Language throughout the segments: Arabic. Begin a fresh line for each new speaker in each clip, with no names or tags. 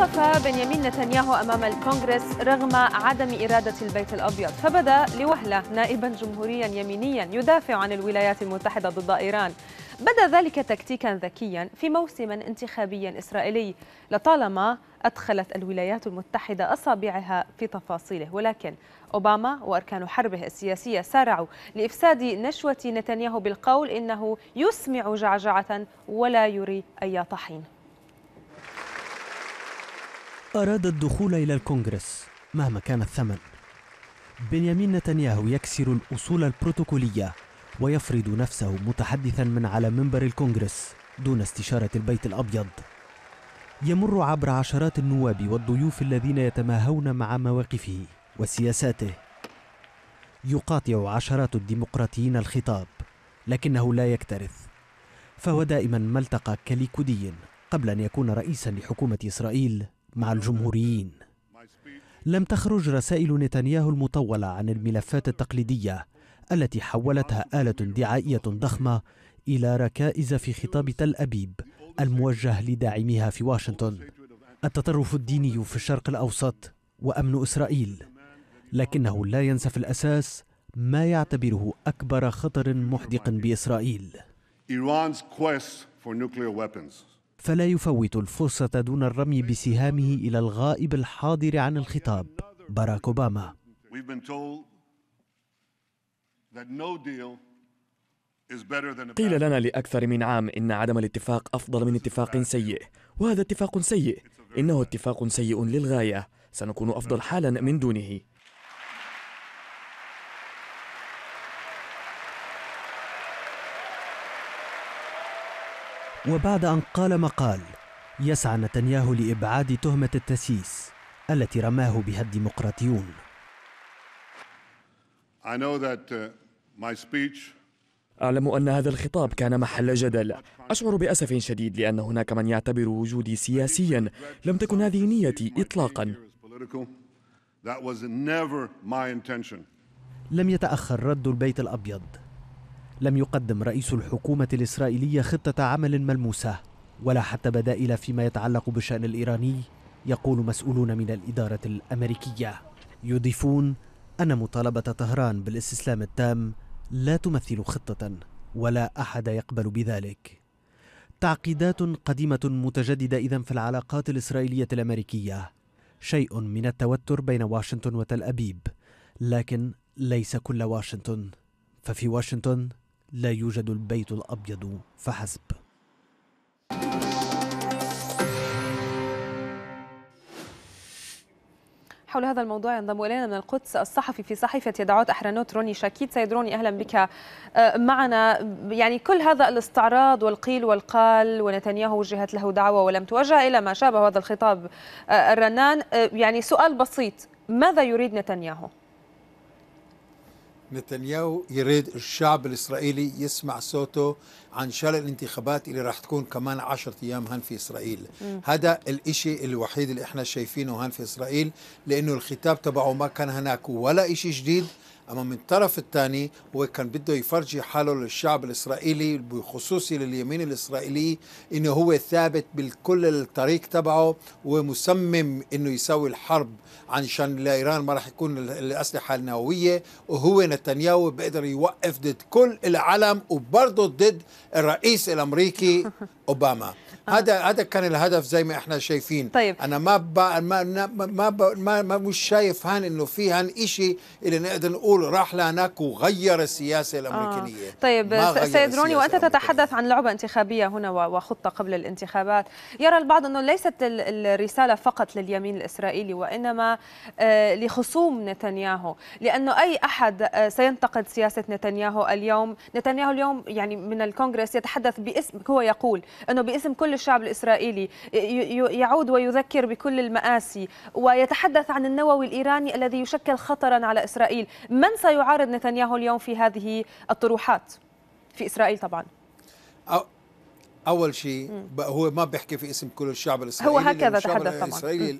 وقف بنيامين نتنياهو أمام الكونغرس رغم عدم إرادة البيت الأبيض فبدا لوهلة نائبا جمهوريا يمينيا يدافع عن الولايات المتحدة ضد إيران بدا ذلك تكتيكا ذكيا في موسم انتخابي إسرائيلي لطالما أدخلت الولايات المتحدة أصابعها في تفاصيله ولكن أوباما وأركان حربه السياسية سارعوا لإفساد نشوة نتنياهو بالقول إنه يسمع جعجعة ولا يري أي طحين
أراد الدخول إلى الكونغرس مهما كان الثمن بنيامين نتنياهو يكسر الأصول البروتوكولية ويفرض نفسه متحدثا من على منبر الكونغرس دون استشارة البيت الأبيض يمر عبر عشرات النواب والضيوف الذين يتماهون مع مواقفه وسياساته يقاطع عشرات الديمقراطيين الخطاب لكنه لا يكترث فهو دائما ملتقى كليكودي قبل أن يكون رئيسا لحكومة إسرائيل مع الجمهوريين لم تخرج رسائل نتنياهو المطولة عن الملفات التقليدية التي حولتها آلة دعائية ضخمة إلى ركائز في خطاب تل أبيب الموجه لداعميها في واشنطن التطرف الديني في الشرق الأوسط وأمن إسرائيل لكنه لا ينسى في الأساس ما يعتبره أكبر خطر محدق بإسرائيل
إيران's quest for nuclear weapons.
فلا يفوت الفرصة دون الرمي بسهامه إلى الغائب الحاضر عن الخطاب باراك أوباما قيل لنا لأكثر من عام إن عدم الاتفاق أفضل من اتفاق سيء وهذا اتفاق سيء إنه اتفاق سيء للغاية سنكون أفضل حالا من دونه وبعد أن قال مقال يسعى نتنياهو لإبعاد تهمة التسييس التي رماه بها الديمقراطيون
uh,
أعلم أن هذا الخطاب كان محل جدل أشعر بأسف شديد لأن هناك من يعتبر وجودي سياسيا لم تكن هذه نيتي إطلاقا لم يتأخر رد البيت الأبيض لم يقدم رئيس الحكومة الإسرائيلية خطة عمل ملموسة ولا حتى بدائل فيما يتعلق بالشأن الإيراني يقول مسؤولون من الإدارة الأمريكية يضيفون أن مطالبة طهران بالاستسلام التام لا تمثل خطة ولا أحد يقبل بذلك تعقيدات قديمة متجددة إذا في العلاقات الإسرائيلية الأمريكية شيء من التوتر بين واشنطن وتل أبيب لكن ليس كل واشنطن ففي واشنطن لا يوجد البيت الأبيض فحسب
حول هذا الموضوع ينضم الينا من القدس الصحفي في صحيفه يدعوت احرنوت روني شاكيت سيد روني اهلا بك آه، معنا يعني كل هذا الاستعراض والقيل والقال ونتنياهو وجهت له دعوه ولم توجه الى ما شابه هذا الخطاب آه، الرنان آه، يعني سؤال بسيط ماذا يريد نتنياهو؟
نتنياهو يريد الشعب الإسرائيلي يسمع صوته عن شان الانتخابات اللي راح تكون كمان عشرة أيام هان في إسرائيل هذا الإشي الوحيد اللي إحنا شايفينه هان في إسرائيل لأنه الخطاب تبعه ما كان هناك ولا إشي جديد أما من الطرف الثاني هو كان بده يفرجي حاله للشعب الإسرائيلي بخصوصي لليمين الإسرائيلي إنه هو ثابت بالكل الطريق تبعه ومسمم إنه يساوي الحرب عشان لإيران ما راح يكون الأسلحة النووية وهو نتنياهو بيقدر يوقف ضد كل العالم وبرضه ضد الرئيس الامريكي اوباما آه. هذا هذا كان الهدف زي ما احنا شايفين طيب. انا ما با ما ما, با ما ما مش شايف هان انه في هان شيء اللي نقدر نقول راح لهناك وغير السياسه الامريكيه آه. طيب سيد روني وانت
تتحدث عن لعبه انتخابيه هنا وخطه قبل الانتخابات يرى البعض انه ليست الرساله فقط لليمين الاسرائيلي وانما آه، لخصوم نتنياهو لانه اي احد آه، سينتقد سياسه نتنياهو اليوم نتنياهو اليوم يعني من الكونغرس بس يتحدث باسم هو يقول أنه باسم كل الشعب الإسرائيلي يعود ويذكر بكل المآسي ويتحدث عن النووي الإيراني الذي يشكل خطرا على إسرائيل من سيعارض نتنياهو اليوم في هذه الطروحات في إسرائيل طبعا
أول شيء هو ما بيحكي في اسم كل الشعب الإسرائيلي هو هكذا تحدث طبعا الإسرائيلي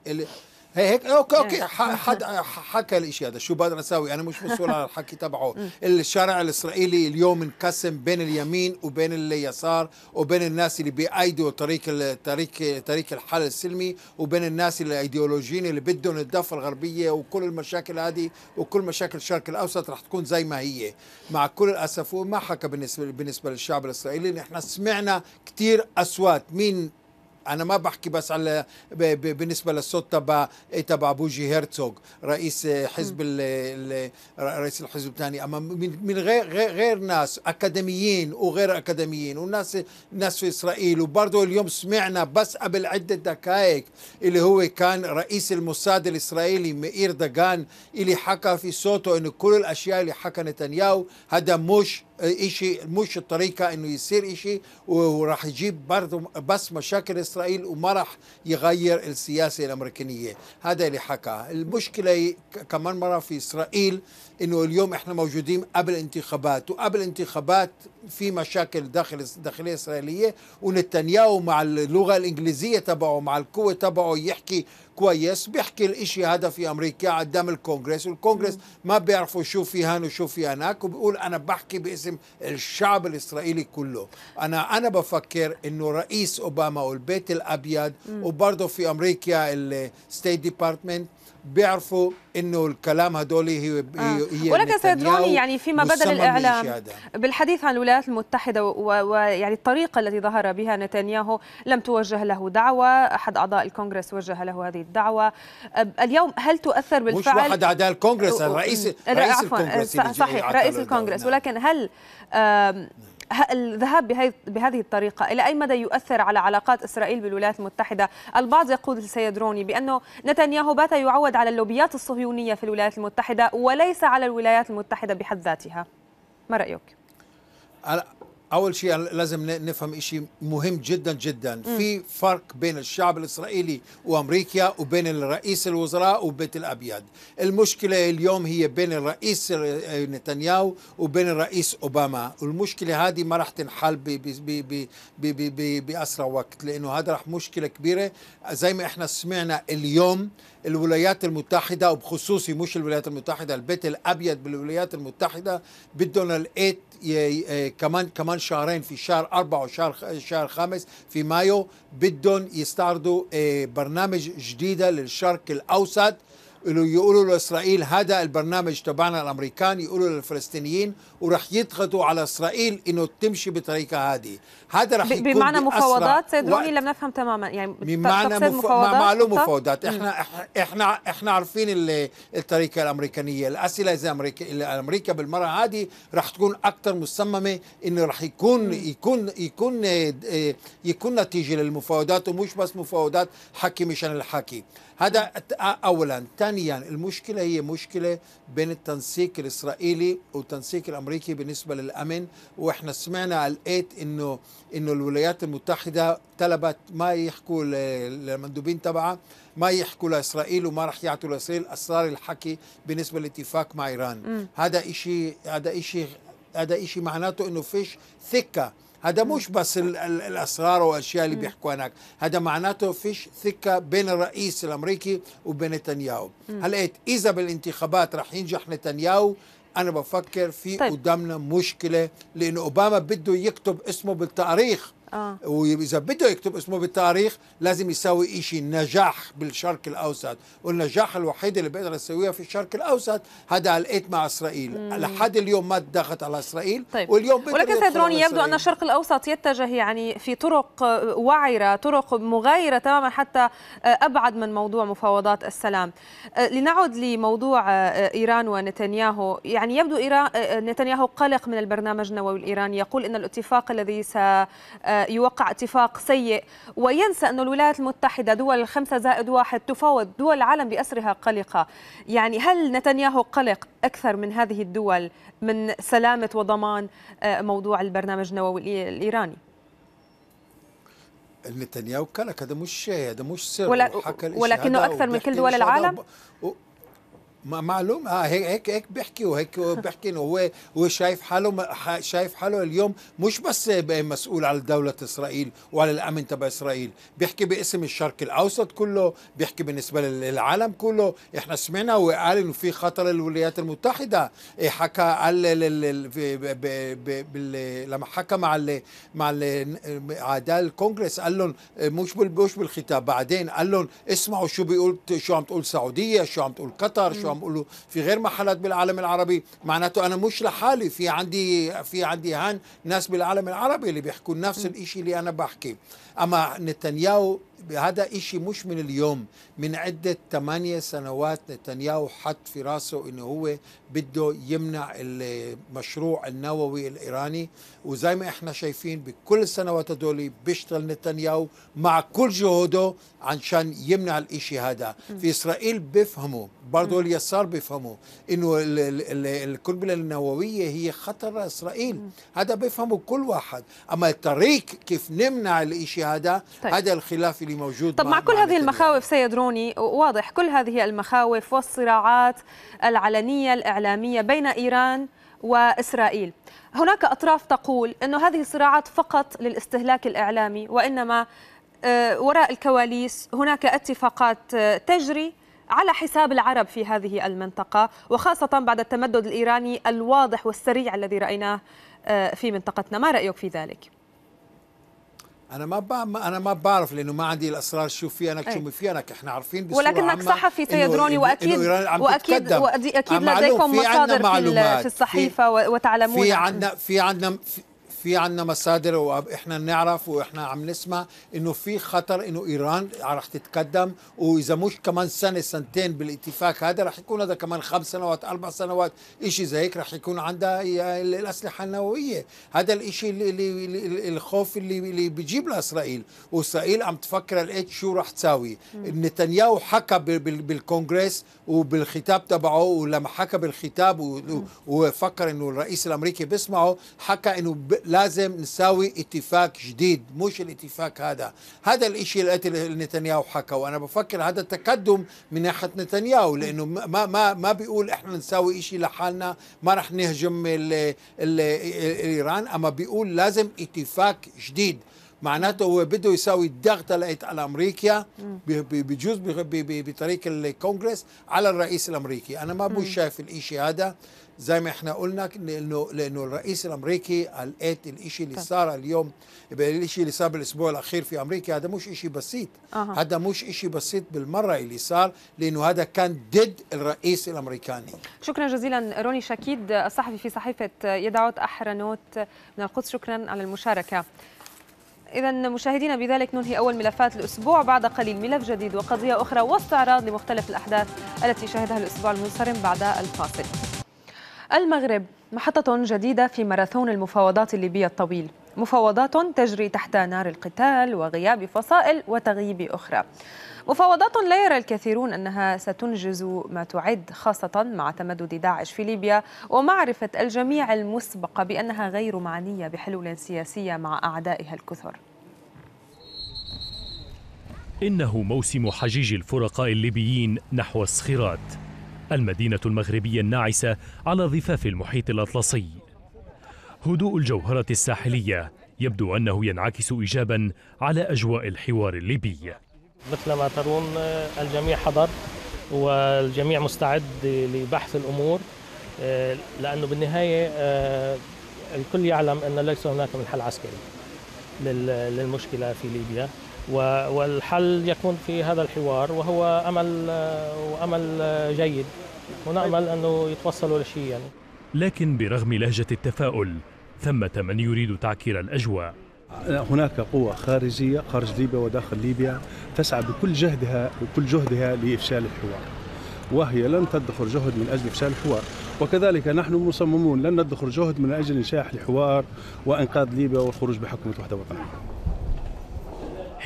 هيك اوكي اوكي نعم. حد حكى الاشي هذا شو بقدر اسوي انا مش مسؤول عن الحكي تبعه الشارع الاسرائيلي اليوم انقسم بين اليمين وبين اليسار وبين الناس اللي بايدوا طريق طريق طريق الحل السلمي وبين الناس الايديولوجيين اللي بدهم الضفه الغربيه وكل المشاكل هذه وكل مشاكل الشرق الاوسط رح تكون زي ما هي مع كل الاسف وما حكى بالنسبه بالنسبه للشعب الاسرائيلي نحن سمعنا كثير اصوات مين انا ما بحكي بس على بالنسبه للصوت تبع تبع بوجي هيرتسوغ رئيس حزب ال رئيس الحزب الثاني اما من غير غير ناس اكاديميين وغير اكاديميين وناس ناس في اسرائيل وبرضه اليوم سمعنا بس قبل عده دقائق اللي هو كان رئيس الموساد الاسرائيلي مئير دغان اللي حكى في صوته انه كل الاشياء اللي حكى نتنياهو هذا مش إشي مش الطريقة إنه يصير إشي وراح يجيب برضه بس مشاكل إسرائيل وما راح يغير السياسة الأمريكانية هذا اللي حكى المشكلة كمان مرة في إسرائيل إنه اليوم إحنا موجودين قبل انتخابات وقبل انتخابات في مشاكل داخل داخليه اسرائيليه ونتنياهو مع اللغه الانجليزيه تبعه مع القوه تبعه يحكي كويس بيحكي الاشي هذا في امريكا قدام الكونغرس والكونغرس ما بيعرفوا شو في هان وشو في هناك وبيقول انا بحكي باسم الشعب الاسرائيلي كله انا انا بفكر انه رئيس اوباما والبيت الابيض وبرضه في امريكا الستيت ديبارتمنت بيعرفوا انه الكلام هدول هي آه. هي ولكن سيد روني يعني فيما بدا الاعلام
بالحديث عن الولايات المتحده ويعني الطريقه التي ظهر بها نتنياهو لم توجه له دعوه، احد اعضاء الكونغرس وجه له هذه الدعوه. اليوم هل تؤثر بالفعل مش واحد اعضاء الكونغرس الرئيس رئيس الكونغرس صحيح رئيس الكونغرس نعم. ولكن هل الذهاب بهذه الطريقة إلى أي مدى يؤثر على علاقات إسرائيل بالولايات المتحدة البعض يقول السيد روني بأنه نتنياهو بات يعود على اللوبيات الصهيونية في الولايات المتحدة وليس على الولايات المتحدة بحد ذاتها ما رأيك؟
اول شيء يعني لازم نفهم شيء مهم جدا جدا م. في فرق بين الشعب الاسرائيلي وامريكا وبين الرئيس الوزراء وبيت الابيض المشكله اليوم هي بين الرئيس نتنياهو وبين الرئيس اوباما والمشكله هذه ما راح تنحل ب ب ب ب باسرع وقت لانه هذا راح مشكله كبيره زي ما احنا سمعنا اليوم الولايات المتحده وبخصوصي مش الولايات المتحده البيت الابيض بالولايات المتحده بدهم الايت كمان كمان شهرين في شهر أربعة وشهر شهر خامس في مايو بدهم يستعرضوا آه، برنامج جديدة للشرق الأوسط يقولوا لاسرائيل هذا البرنامج تبعنا الامريكان يقولوا للفلسطينيين وراح يضغطوا على اسرائيل انه تمشي بطريقه هذه هذا راح يكون بمعنى مفاوضات سيد لم
نفهم تماما يعني بمعنى مف... مفاوضات مع مفاوضات احنا
احنا احنا عارفين الطريقه الامريكانيه الاسئله اذا امريكا امريكا بالمره هذه راح تكون اكثر مصممه انه راح يكون يكون يكون آه، يكون نتيجه للمفاوضات ومش بس مفاوضات حكي مشان الحكي هذا اولا ثانيا المشكله هي مشكله بين التنسيق الاسرائيلي والتنسيق الامريكي بالنسبه للامن واحنا سمعنا على الايت انه انه الولايات المتحده طلبت ما يحكوا للمندوبين تبعها ما يحكوا لاسرائيل وما راح يعطوا لاسرائيل اسرار الحكي بالنسبه للاتفاق مع ايران هذا شيء هذا شيء هذا شيء معناته انه فيش ثقه هذا مش بس الـ الـ الاسرار والاشياء اللي بيحكوا هناك هذا معناته فيش ثقه بين الرئيس الامريكي وبين نتنياهو هلقيت اذا بالانتخابات رح ينجح نتنياهو انا بفكر في طيب. قدامنا مشكله لانه اوباما بده يكتب اسمه بالتاريخ آه. واذا بده يكتب اسمه بالتاريخ لازم يساوي شيء نجاح بالشرق الاوسط والنجاح الوحيد اللي بيقدر يسويه في الشرق الاوسط هذا القيت مع اسرائيل مم. لحد اليوم ما تدخلت على اسرائيل طيب. واليوم ولكن سيد روني يبدو ان
الشرق الاوسط يتجه يعني في طرق وعره طرق مغايره تماما حتى ابعد من موضوع مفاوضات السلام آه، لنعد لموضوع آه، ايران ونتنياهو يعني يبدو إيران آه، نتنياهو قلق من البرنامج النووي الايراني يقول ان الاتفاق الذي س يوقع اتفاق سيء وينسى أن الولايات المتحدة دول الخمسة زائد واحد تفاوض دول العالم بأسرها قلقة يعني هل نتنياهو قلق أكثر من هذه الدول من سلامة وضمان آه، موضوع البرنامج النووي الإيراني؟
نتنياهو قلق هذا مش شيء هذا مش سر ولكنه أكثر من كل دول العالم معلوم اه هيك هيك بيحكي وهيك بيحكي انه هو هو شايف حاله شايف حاله اليوم مش بس مسؤول على دوله اسرائيل وعلى الامن تبع اسرائيل بيحكي باسم الشرق الاوسط كله بيحكي بالنسبه للعالم كله احنا سمعنا وقال انه في خطر للولايات المتحده إيه، حكى قال لما حكى مع الـ مع اعداء الكونغرس قال لهم إيه، مش مش بالخطاب بعدين قال لهم اسمعوا شو بيقول شو عم تقول السعوديه شو عم تقول قطر شو عم بقوله في غير محلات بالعالم العربي معناته انا مش لحالي في عندي في عندي هان ناس بالعالم العربي اللي بيحكوا نفس الشيء اللي انا بحكي اما نتنياهو هذا إشي مش من اليوم من عدة ثمانية سنوات نتنياهو حط في راسه إنه هو بده يمنع المشروع النووي الإيراني وزي ما إحنا شايفين بكل السنوات هدول بيشتغل نتنياهو مع كل جهوده عشان يمنع الإشي هذا في إسرائيل بيفهموا برضه اليسار بيفهموا إنه القنبلة النووية هي خطر إسرائيل هذا بيفهمه كل واحد أما الطريق كيف نمنع الإشي هذا طيب. هذا الخلاف اللي اللي موجود طب مع, مع كل هذه
المخاوف سيد روني واضح كل هذه المخاوف والصراعات العلنيه الاعلاميه بين ايران واسرائيل هناك اطراف تقول انه هذه الصراعات فقط للاستهلاك الاعلامي وانما آه، وراء الكواليس هناك اتفاقات آه، تجري على حساب العرب في هذه المنطقه وخاصه بعد التمدد الايراني الواضح والسريع الذي رايناه آه، في منطقتنا ما رايك في
ذلك انا ما بع... انا ما بعرف لانه ما عندي الاسرار شو في انا شو في انا احنا عارفين ولكنك صحفي سيدروني واكيد واكيد واكيد لديكم مصادر في, في الصحيفه
في وتعلمون في عندنا
في عندنا في في عندنا مصادر واحنا بنعرف واحنا عم نسمع انه في خطر انه ايران رح تتقدم واذا مش كمان سنه سنتين بالاتفاق هذا رح يكون هذا كمان خمس سنوات اربع سنوات شيء زي هيك رح يكون عندها الاسلحه النوويه هذا الشيء اللي, اللي الخوف اللي اللي بيجيب لاسرائيل واسرائيل عم تفكر الايت شو رح تساوي نتنياهو حكى بالكونغرس وبالخطاب تبعه ولما حكى بالخطاب وفكر انه الرئيس الامريكي بيسمعه حكى انه ب... لازم نساوي اتفاق جديد مش الاتفاق هذا هذا الاشي اللي نتنياهو حكى وانا بفكر هذا تقدم من ناحيه نتنياهو لانه ما ما ما بيقول احنا نساوي اشي لحالنا ما رح نهجم ال ال ال ايران اما بيقول لازم اتفاق جديد معناته هو بده يساوي الضغط لقيت على امريكا بجوز بطريق الكونغرس على الرئيس الامريكي انا ما بوش شايف الإشي هذا زي ما احنا قلنا لانه لانه الرئيس الامريكي لقيت الإشي اللي طيب. صار اليوم الإشي اللي صار بالاسبوع الاخير في امريكا هذا مش إشي بسيط أه. هذا مش إشي بسيط بالمره اللي صار لانه هذا كان ضد الرئيس الامريكاني
شكرا جزيلا روني شاكيد الصحفي في صحيفه يدعوت احرنوت من القدس شكرا على المشاركه إذا مشاهدينا بذلك ننهي أول ملفات الأسبوع بعد قليل ملف جديد وقضية أخرى واستعراض لمختلف الأحداث التي شهدها الأسبوع المنصرم بعد الفاصل المغرب محطة جديدة في ماراثون المفاوضات الليبية الطويل مفاوضات تجري تحت نار القتال وغياب فصائل وتغييب أخرى مفاوضات لا يرى الكثيرون أنها ستنجز ما تعد خاصة مع تمدد داعش في ليبيا ومعرفة الجميع المسبقة بأنها غير معنية بحلول سياسية مع أعدائها الكثر
إنه موسم حجيج الفرقاء الليبيين نحو الصخرات المدينة المغربية الناعسة على ضفاف المحيط الأطلسي هدوء الجوهرة الساحلية يبدو أنه ينعكس إيجابا على أجواء الحوار الليبي مثل ما ترون الجميع حضر والجميع مستعد لبحث الأمور لأنه بالنهاية الكل يعلم أن ليس هناك من حل عسكري للمشكلة في ليبيا والحل يكون في هذا
الحوار وهو امل وامل جيد ونامل انه يتوصلوا لشيء
يعني
لكن برغم لهجه التفاؤل ثمه من يريد تعكير
الاجواء هناك قوى خارجيه خارج ليبيا وداخل ليبيا تسعى بكل جهدها بكل جهدها لافشال الحوار وهي لن تدخر جهد من اجل افشال الحوار وكذلك نحن مصممون لن ندخر جهد من اجل إنشاء الحوار وانقاذ ليبيا والخروج بحكومه وحده وطنيه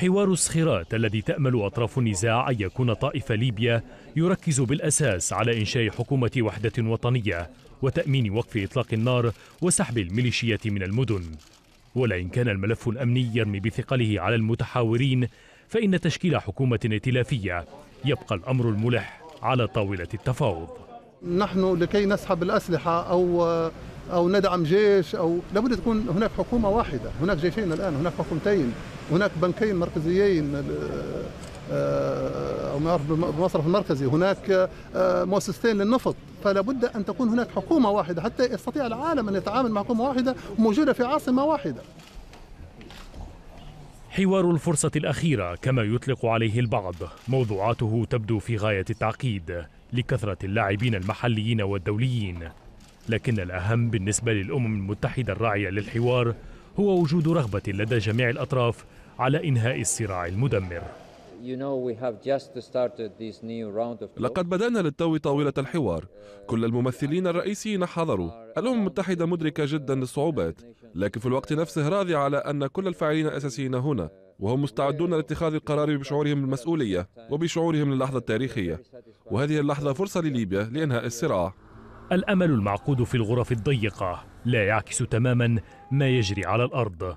حوار الصخيرات الذي تأمل أطراف النزاع أن يكون طائف ليبيا يركز بالأساس على إنشاء حكومة وحدة وطنية وتأمين وقف إطلاق النار وسحب الميليشيات من المدن ولئن كان الملف الأمني يرمي بثقله على المتحاورين فإن تشكيل حكومة ائتلافية يبقى الأمر الملح على طاولة التفاوض
نحن لكي نسحب الأسلحة أو أو ندعم جيش أو لابد تكون هناك حكومة واحدة هناك جيشين الآن هناك حكومتين هناك بنكين مركزيين آه، آه، أو ما يعرف بالمصرف المركزي هناك آه، مؤسستين للنفط فلا بد أن تكون هناك حكومة واحدة حتى يستطيع العالم أن يتعامل مع حكومة واحدة موجودة في عاصمة واحدة
حوار الفرصة الأخيرة كما يطلق عليه البعض موضوعاته تبدو في غاية التعقيد لكثرة اللاعبين المحليين والدوليين لكن الأهم بالنسبة للأمم المتحدة الراعية للحوار هو وجود رغبة لدى جميع الأطراف على إنهاء الصراع المدمر
لقد بدأنا للتو طاولة الحوار كل الممثلين الرئيسيين حضروا الأمم المتحدة مدركة جدا للصعوبات لكن في الوقت نفسه راضية على أن كل الفاعلين الأساسيين هنا وهم مستعدون لاتخاذ القرار بشعورهم بالمسؤولية وبشعورهم للحظة التاريخية وهذه اللحظة فرصة لليبيا لإنهاء الصراع
الامل المعقود في الغرف الضيقه لا يعكس تماما ما يجري على الارض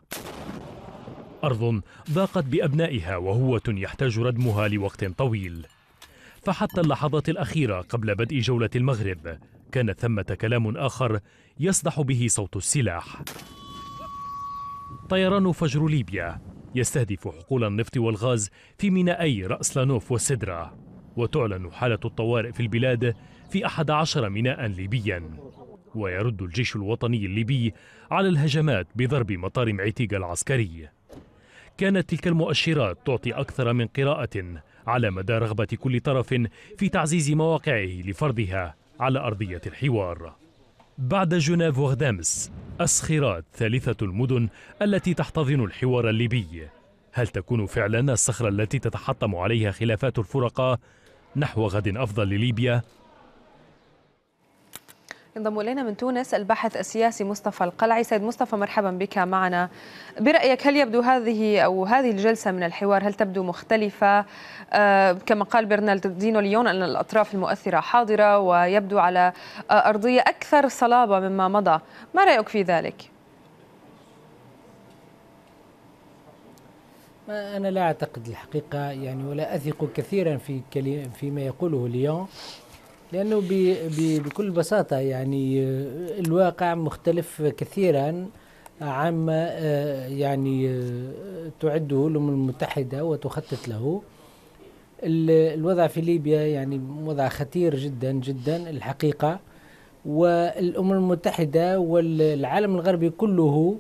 ارض ضاقت بابنائها وهوه يحتاج ردمها لوقت طويل فحتى اللحظات الاخيره قبل بدء جوله المغرب كان ثمه كلام اخر يصدح به صوت السلاح طيران فجر ليبيا يستهدف حقول النفط والغاز في مينائي راس لانوف والسدره وتعلن حاله الطوارئ في البلاد في 11 ميناء ليبيا ويرد الجيش الوطني الليبي على الهجمات بضرب مطار معتيق العسكري كانت تلك المؤشرات تعطي أكثر من قراءة على مدى رغبة كل طرف في تعزيز مواقعه لفرضها على أرضية الحوار بعد جنيف وغدامس الصخيرات ثالثة المدن التي تحتضن الحوار الليبي هل تكون فعلا الصخرة التي تتحطم عليها خلافات الفرقاء نحو غد أفضل لليبيا
ينضم الينا من تونس الباحث السياسي مصطفى القلعي سيد مصطفى مرحبا بك معنا برايك هل يبدو هذه او هذه الجلسه من الحوار هل تبدو مختلفه آه، كما قال دينو ليون ان الاطراف المؤثره حاضره ويبدو على ارضيه اكثر صلابه مما مضى ما رايك في ذلك
أنا لا أعتقد الحقيقة يعني ولا أثق كثيرا في كلمة فيما يقوله ليون لأنه بكل بساطة يعني آه، الواقع مختلف كثيرا عما آه، يعني آه، تعده الأمم المتحدة وتخطط له الوضع في ليبيا يعني وضع خطير جدا جدا الحقيقة والأمم المتحدة والعالم الغربي كله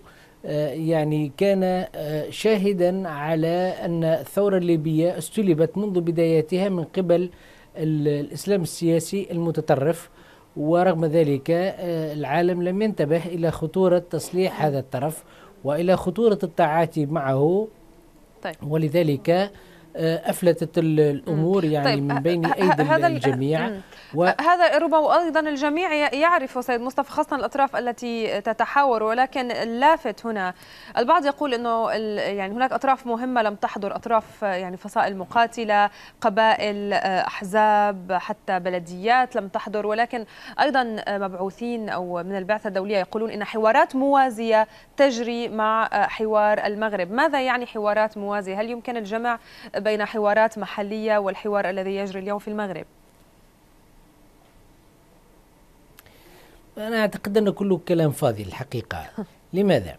يعني كان شاهدا على أن الثورة الليبية استلبت منذ بدايتها من قبل الإسلام السياسي المتطرف ورغم ذلك آه، العالم لم ينتبه إلى خطورة تصليح هذا الطرف وإلى خطورة التعاتي معه طيب. ولذلك آه، افلتت الامور يعني طيب من آه، بين آه، ايدي هذا الجميع و...
هذا ربما ايضا الجميع يعرف سيد مصطفى خاصه الاطراف التي تتحاور ولكن اللافت هنا البعض يقول انه يعني هناك اطراف مهمه لم تحضر اطراف يعني فصائل مقاتله قبائل احزاب حتى بلديات لم تحضر ولكن ايضا مبعوثين او من البعثه الدوليه يقولون ان حوارات موازيه تجري مع حوار المغرب ماذا يعني حوارات موازيه هل يمكن الجمع بين حوارات محلية والحوار الذي يجري اليوم في المغرب؟
أنا أعتقد أن كله كلام فاضي الحقيقة لماذا؟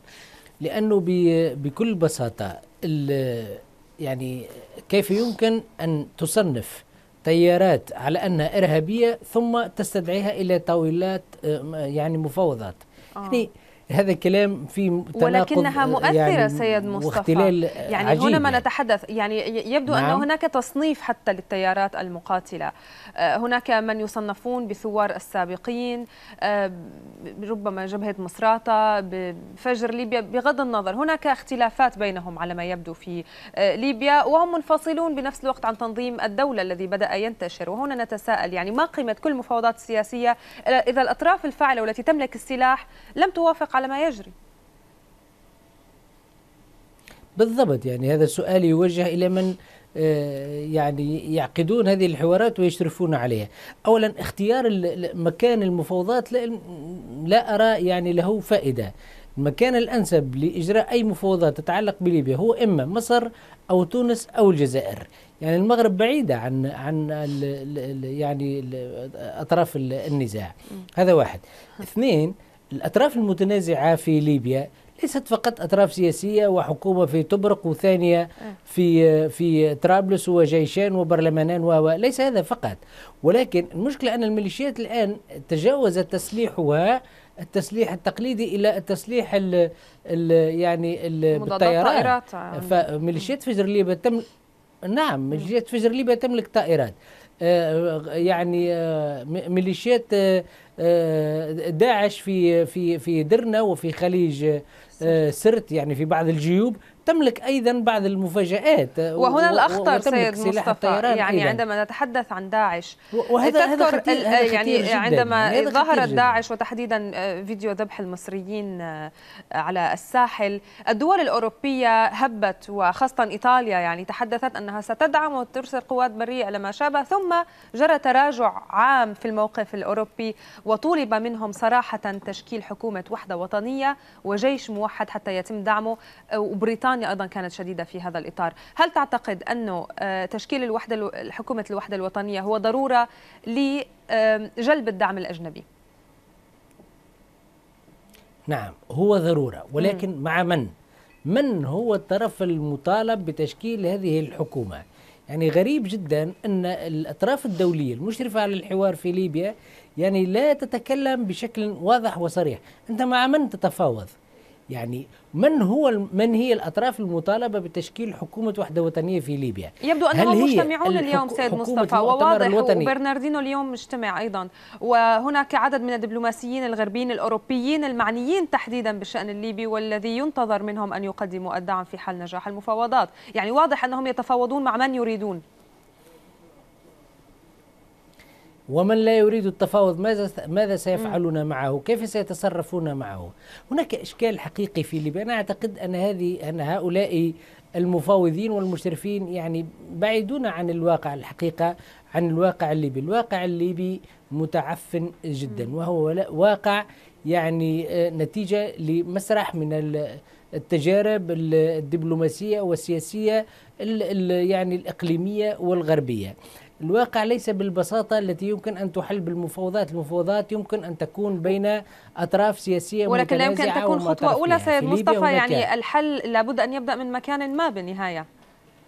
لأنه بكل بساطة يعني كيف يمكن أن تصنف تيارات على أنها إرهابية ثم تستدعيها إلى طاولات آه، يعني مفاوضات آه. يعني هذا الكلام في ولكنها مؤثرة يعني سيد مصطفى يعني عجيب هنا ما
نتحدث يعني يبدو نعم. أن هناك تصنيف حتى للتيارات المقاتلة آه، هناك من يصنفون بثوار السابقين آه، ربما جبهة مصراتة بفجر ليبيا بغض النظر هناك اختلافات بينهم على ما يبدو في آه، ليبيا وهم منفصلون بنفس الوقت عن تنظيم الدولة الذي بدأ ينتشر وهنا نتساءل يعني ما قيمة كل المفاوضات السياسية إذا الأطراف الفاعلة والتي تملك السلاح لم توافق على على ما يجري
بالضبط يعني هذا السؤال يوجه إلى من آه، يعني يعقدون هذه الحوارات ويشرفون عليها أولا اختيار مكان المفاوضات لا, أرى يعني له فائدة المكان الأنسب لإجراء أي مفاوضات تتعلق بليبيا هو إما مصر أو تونس أو الجزائر يعني المغرب بعيدة عن عن الـ يعني الـ أطراف النزاع هذا واحد اثنين الأطراف المتنازعة في ليبيا ليست فقط أطراف سياسية وحكومة في طبرق وثانية في في طرابلس وجيشان وبرلمانان و ليس هذا فقط ولكن المشكلة أن الميليشيات الآن تجاوزت تسليحها التسليح التقليدي الى التسليح الـ الـ يعني ال بالطيارات فميليشيات فجر ليبيا تم نعم ميليشيات فجر ليبيا تملك طائرات آه، يعني آه، ميليشيات آه، داعش في في في درنا وفي خليج آه، سرت يعني في بعض الجيوب تملك ايضا بعض المفاجات وهنا الاخطر سيد مصطفى يعني إيه؟
عندما نتحدث عن داعش وهذا هذا خطير هذا يعني خطير يعني جداً عندما ظهر يعني ظهرت داعش وتحديدا آه، فيديو ذبح المصريين آه، على الساحل الدول الاوروبيه هبت وخاصه ايطاليا يعني تحدثت انها ستدعم وترسل قوات بريه الى ما شابه ثم جرى تراجع عام في الموقف الاوروبي وطلب منهم صراحه تشكيل حكومه وحده وطنيه وجيش موحد حتى يتم دعمه آه، وبريطانيا بريطانيا ايضا كانت شديده في هذا الاطار، هل تعتقد انه آه، تشكيل الوحده حكومه الوحده الوطنيه هو ضروره لجلب آه، الدعم الاجنبي؟
نعم هو ضروره ولكن م. مع من؟ من هو الطرف المطالب بتشكيل هذه الحكومه؟ يعني غريب جدا ان الاطراف الدوليه المشرفه على الحوار في ليبيا يعني لا تتكلم بشكل واضح وصريح، انت مع من تتفاوض؟ يعني من هو من هي الاطراف المطالبه بتشكيل حكومه وحده وطنيه في ليبيا يبدو انهم مجتمعون اليوم سيد مصطفى وواضح الوطني.
وبرناردينو اليوم مجتمع ايضا وهناك عدد من الدبلوماسيين الغربيين الاوروبيين المعنيين تحديدا بالشان الليبي والذي ينتظر منهم ان يقدموا الدعم في حال نجاح المفاوضات يعني واضح انهم يتفاوضون مع من يريدون
ومن لا يريد التفاوض ماذا ماذا سيفعلون معه؟ كيف سيتصرفون معه؟ هناك اشكال حقيقي في ليبيا، انا اعتقد ان هذه ان هؤلاء المفاوضين والمشرفين يعني بعيدون عن الواقع الحقيقه عن الواقع الليبي، الواقع الليبي متعفن جدا وهو واقع يعني آه، نتيجه لمسرح من التجارب الدبلوماسيه والسياسيه يعني الاقليميه والغربيه. الواقع ليس بالبساطة التي يمكن أن تحل بالمفاوضات المفاوضات يمكن أن تكون بين أطراف سياسية ولكن لا يمكن أن تكون خطوة أولى سيد مصطفى يعني
الحل لابد أن يبدأ من مكان ما بالنهاية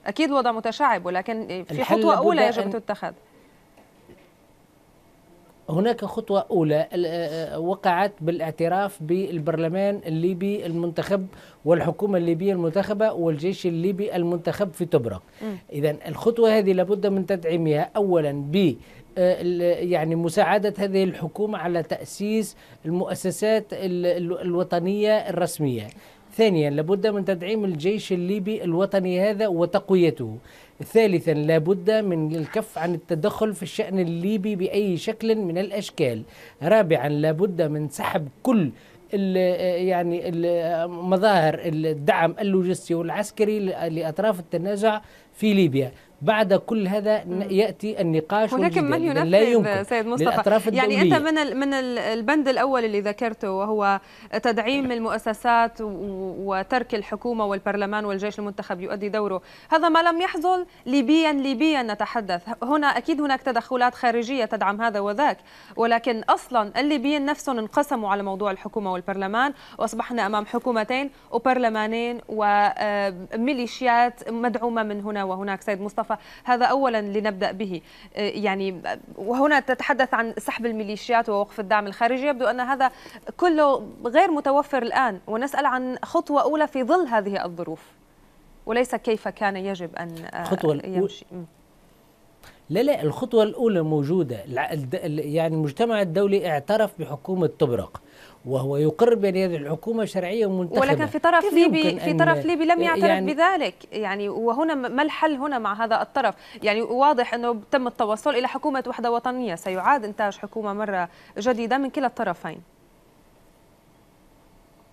أكيد الوضع متشعب ولكن في خطوة أولى يجب أن تتخذ
هناك خطوة أولى آه، آه، وقعت بالاعتراف بالبرلمان الليبي المنتخب والحكومة الليبية المنتخبة والجيش الليبي المنتخب في تبرق إذا الخطوة هذه لابد من تدعيمها أولا ب آه، يعني مساعدة هذه الحكومة على تأسيس المؤسسات الوطنية الرسمية ثانيا لابد من تدعيم الجيش الليبي الوطني هذا وتقويته ثالثا لا بد من الكف عن التدخل في الشأن الليبي بأي شكل من الأشكال رابعا لا بد من سحب كل يعني مظاهر الدعم اللوجستي والعسكري لأطراف التنازع في ليبيا بعد كل هذا ياتي النقاش ولكن من ينفذ لا يمكن سيد مصطفى يعني انت من
من البند الاول اللي ذكرته وهو تدعيم المؤسسات وترك الحكومه والبرلمان والجيش المنتخب يؤدي دوره هذا ما لم يحصل ليبيا ليبيا نتحدث هنا اكيد هناك تدخلات خارجيه تدعم هذا وذاك ولكن اصلا الليبيين نفسهم انقسموا على موضوع الحكومه والبرلمان واصبحنا امام حكومتين وبرلمانين وميليشيات آه، مدعومه من هنا وهناك سيد مصطفى الثقافة هذا أولا لنبدأ به إيه، يعني وهنا تتحدث عن سحب الميليشيات ووقف الدعم الخارجي يبدو أن هذا كله غير متوفر الآن ونسأل عن خطوة أولى في ظل هذه الظروف وليس كيف كان يجب أن آه، خطوة
يمشي لا لا الخطوة الأولى موجودة يعني المجتمع الدولي اعترف بحكومة تبرق وهو يقر بان هذه الحكومه شرعيه ومنتخبه ولكن في طرف ليبي في طرف ليبي لم يعترف يعني
بذلك يعني وهنا ما الحل هنا مع هذا الطرف يعني واضح انه تم التوصل الى حكومه وحده وطنيه سيعاد انتاج حكومه مره جديده من كلا الطرفين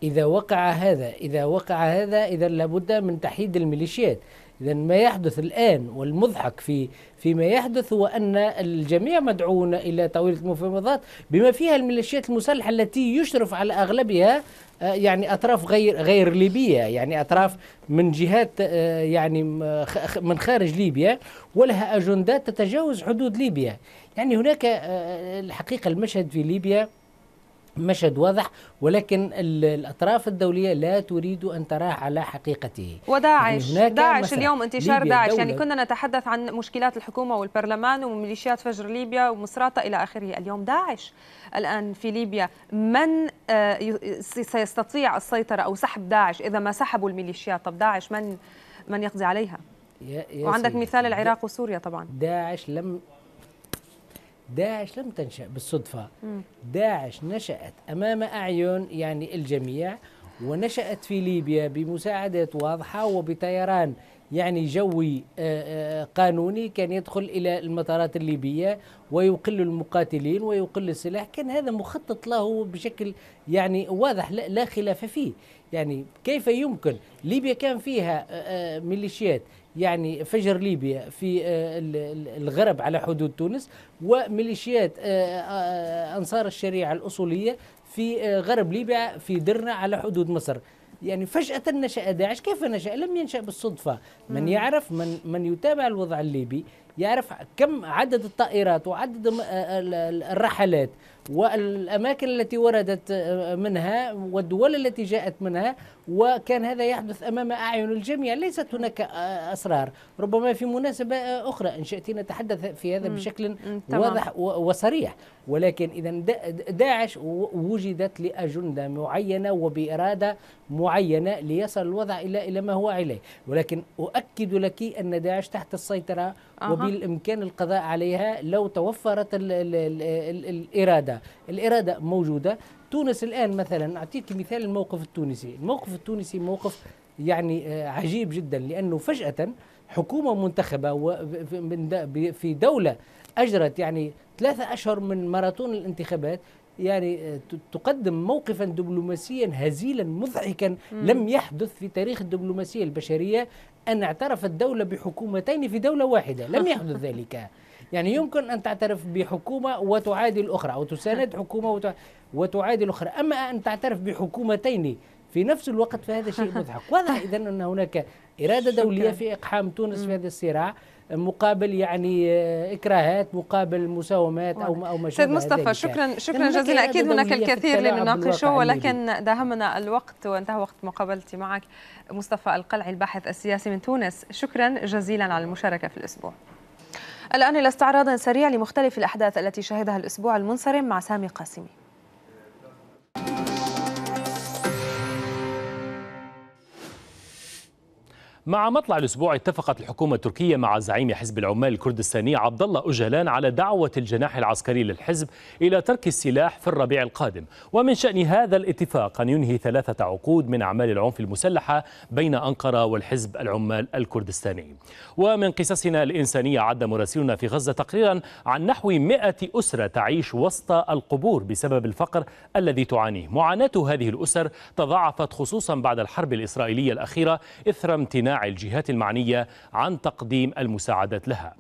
إذا وقع هذا إذا وقع هذا إذا لابد من تحييد الميليشيات إذا ما يحدث الآن والمضحك في فيما يحدث هو أن الجميع مدعون إلى طاوله المفاوضات بما فيها الميليشيات المسلحة التي يشرف على أغلبها آه، يعني أطراف غير غير ليبية يعني أطراف من جهات آه، يعني من خارج ليبيا ولها أجندات تتجاوز حدود ليبيا يعني هناك آه، الحقيقة المشهد في ليبيا مشهد واضح ولكن الأطراف الدولية لا تريد أن تراه على حقيقته وداعش يعني داعش اليوم انتشار داعش يعني
كنا نتحدث عن مشكلات الحكومة والبرلمان وميليشيات فجر ليبيا ومصراتة إلى آخره اليوم داعش الآن في ليبيا من آه، سيستطيع السيطرة أو سحب داعش إذا ما سحبوا الميليشيات طب داعش من من يقضي عليها
يا وعندك مثال العراق وسوريا طبعا داعش لم داعش لم تنشأ بالصدفة داعش نشأت أمام أعين يعني الجميع ونشأت في ليبيا بمساعدة واضحة وبطيران يعني جوي آه، آه، قانوني كان يدخل إلى المطارات الليبية ويقل المقاتلين ويقل السلاح كان هذا مخطط له بشكل يعني واضح لا خلاف فيه يعني كيف يمكن ليبيا كان فيها آه، ميليشيات يعني فجر ليبيا في آه، الغرب على حدود تونس وميليشيات آه، آه، أنصار الشريعة الأصولية في غرب ليبيا في درنا على حدود مصر يعني فجأة نشأ داعش كيف نشأ لم ينشأ بالصدفة من يعرف من, من يتابع الوضع الليبي يعرف كم عدد الطائرات وعدد الرحلات والأماكن التي وردت آه، آه، منها والدول التي جاءت منها وكان هذا يحدث أمام أعين الجميع ليست هناك آه، أسرار ربما في مناسبة أخرى إن شئت نتحدث في هذا بشكل واضح وصريح ولكن إذا داعش وجدت لأجندة معينة وبإرادة معينة ليصل الوضع إلى إلى ما هو عليه ولكن أؤكد لك أن داعش تحت السيطرة وبالإمكان القضاء عليها لو توفرت الإرادة الاراده الاراده موجوده تونس الان مثلا اعطيك مثال الموقف التونسي الموقف التونسي موقف يعني آه، عجيب جدا لانه فجاه حكومه منتخبه في دوله اجرت يعني ثلاثه اشهر من ماراثون الانتخابات يعني آه، تقدم موقفا دبلوماسيا هزيلا مضحكا مم. لم يحدث في تاريخ الدبلوماسيه البشريه ان اعترفت دوله بحكومتين في دوله واحده لم يحدث ذلك يعني يمكن أن تعترف بحكومة وتعادي الأخرى أو تساند حكومة وتعادي الأخرى أما أن تعترف بحكومتين في نفس الوقت فهذا شيء مضحك واضح إذا أن هناك إرادة دولية في إقحام تونس في هذا الصراع مقابل يعني آه، اكراهات مقابل مساومات او او ما سيد مصطفى شكرا شكرا جزيلا اكيد هناك الكثير لنناقشه ولكن
داهمنا الوقت وانتهى وقت مقابلتي معك مصطفى القلعي الباحث السياسي من تونس شكرا جزيلا على المشاركه في الاسبوع الآن إلى استعراض سريع لمختلف الأحداث التي شهدها الأسبوع المنصرم مع سامي قاسمي
مع مطلع الاسبوع اتفقت الحكومه التركيه مع زعيم حزب العمال الكردستاني عبد الله اوجلان على دعوه الجناح العسكري للحزب الى ترك السلاح في الربيع القادم ومن شان هذا الاتفاق ان ينهي ثلاثه عقود من اعمال العنف المسلحه بين انقره والحزب العمال الكردستاني ومن قصصنا الانسانيه عد مراسلنا في غزه تقريرا عن نحو 100 اسره تعيش وسط القبور بسبب الفقر الذي تعانيه معاناه هذه الاسر تضاعفت خصوصا بعد الحرب الاسرائيليه الاخيره اثر امتناع الجهات المعنية عن تقديم المساعدات لها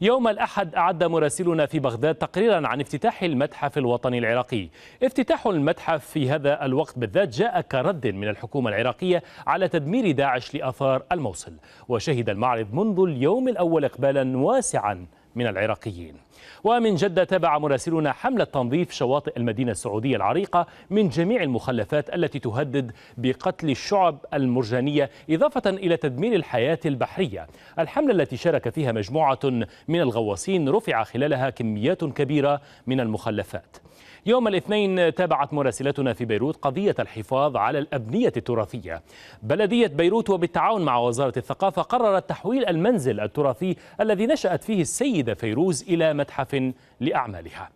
يوم الأحد أعد مراسلنا في بغداد تقريرا عن افتتاح المتحف الوطني العراقي افتتاح المتحف في هذا الوقت بالذات جاء كرد من الحكومة العراقية على تدمير داعش لأثار الموصل وشهد المعرض منذ اليوم الأول إقبالا واسعا من العراقيين ومن جدة تابع مراسلنا حملة تنظيف شواطئ المدينة السعودية العريقة من جميع المخلفات التي تهدد بقتل الشعب المرجانية إضافة إلى تدمير الحياة البحرية الحملة التي شارك فيها مجموعة من الغواصين رفع خلالها كميات كبيرة من المخلفات يوم الاثنين تابعت مراسلتنا في بيروت قضية الحفاظ على الأبنية التراثية بلدية بيروت وبالتعاون مع وزارة الثقافة قررت تحويل المنزل التراثي الذي نشأت فيه السيدة فيروز إلى متحف لأعمالها